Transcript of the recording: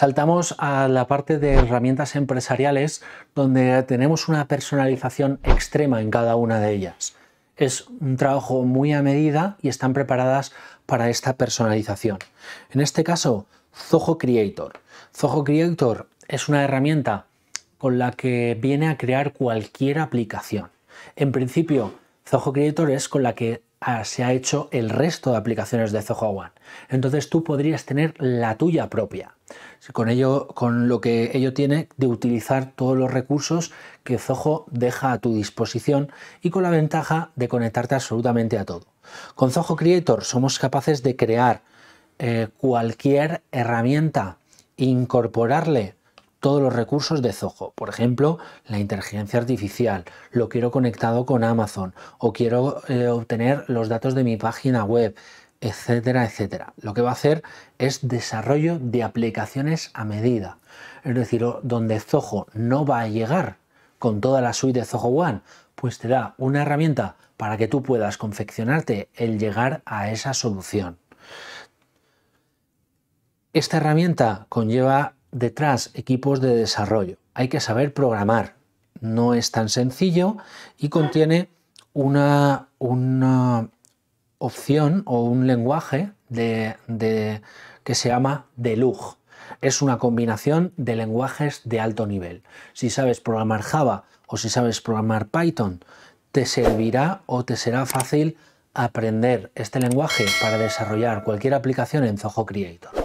Saltamos a la parte de herramientas empresariales donde tenemos una personalización extrema en cada una de ellas. Es un trabajo muy a medida y están preparadas para esta personalización. En este caso, Zoho Creator. Zoho Creator es una herramienta con la que viene a crear cualquier aplicación. En principio, Zoho Creator es con la que ah, se ha hecho el resto de aplicaciones de Zoho One. Entonces tú podrías tener la tuya propia con, ello, con lo que ello tiene de utilizar todos los recursos que Zoho deja a tu disposición y con la ventaja de conectarte absolutamente a todo. Con Zoho Creator somos capaces de crear eh, cualquier herramienta e incorporarle todos los recursos de Zoho. Por ejemplo, la inteligencia artificial, lo quiero conectado con Amazon o quiero eh, obtener los datos de mi página web, etcétera, etcétera. Lo que va a hacer es desarrollo de aplicaciones a medida. Es decir, donde Zoho no va a llegar con toda la suite de Zoho One, pues te da una herramienta para que tú puedas confeccionarte el llegar a esa solución. Esta herramienta conlleva detrás equipos de desarrollo. Hay que saber programar. No es tan sencillo y contiene una, una opción o un lenguaje de, que se llama DeLUG. Es una combinación de lenguajes de alto nivel. Si sabes programar Java o si sabes programar Python, te servirá o te será fácil aprender este lenguaje para desarrollar cualquier aplicación en Zoho Creator.